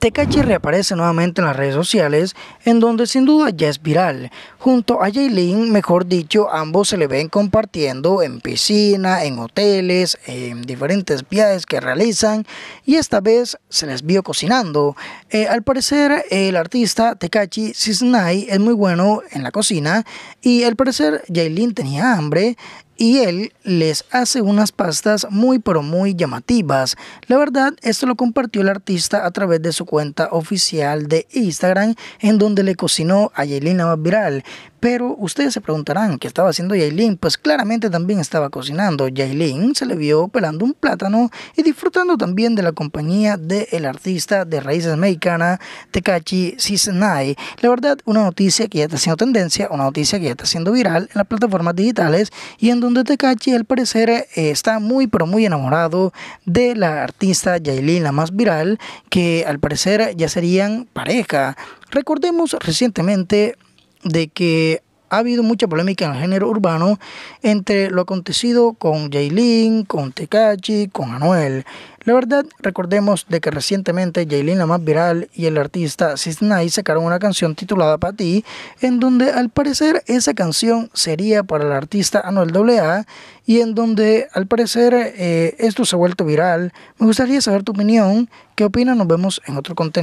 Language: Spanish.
Tecachi reaparece nuevamente en las redes sociales, en donde sin duda ya es viral. Junto a Jaylin, mejor dicho, ambos se le ven compartiendo en piscina, en hoteles, en diferentes viajes que realizan, y esta vez se les vio cocinando. Eh, al parecer, el artista Tecachi Cisnai es muy bueno en la cocina, y al parecer Jaylin tenía hambre, y él les hace unas pastas muy pero muy llamativas. La verdad, esto lo compartió el artista a través de su cuenta oficial de Instagram en donde le cocinó a Yelena viral. Pero ustedes se preguntarán, ¿qué estaba haciendo Yailin? Pues claramente también estaba cocinando. Yailin se le vio pelando un plátano y disfrutando también de la compañía del el artista de raíces mexicana Tekachi Cisnai. La verdad, una noticia que ya está siendo tendencia, una noticia que ya está siendo viral en las plataformas digitales y en donde Tekachi al parecer eh, está muy pero muy enamorado de la artista Yailin, la más viral, que al parecer ya serían pareja. Recordemos recientemente de que ha habido mucha polémica en el género urbano entre lo acontecido con Jaylin, con Tecachi, con Anuel. La verdad, recordemos de que recientemente Jaylin la más viral y el artista Cisnay sacaron una canción titulada para ti, en donde al parecer esa canción sería para el artista Anuel AA y en donde al parecer eh, esto se ha vuelto viral. Me gustaría saber tu opinión, qué opinas, nos vemos en otro contenido.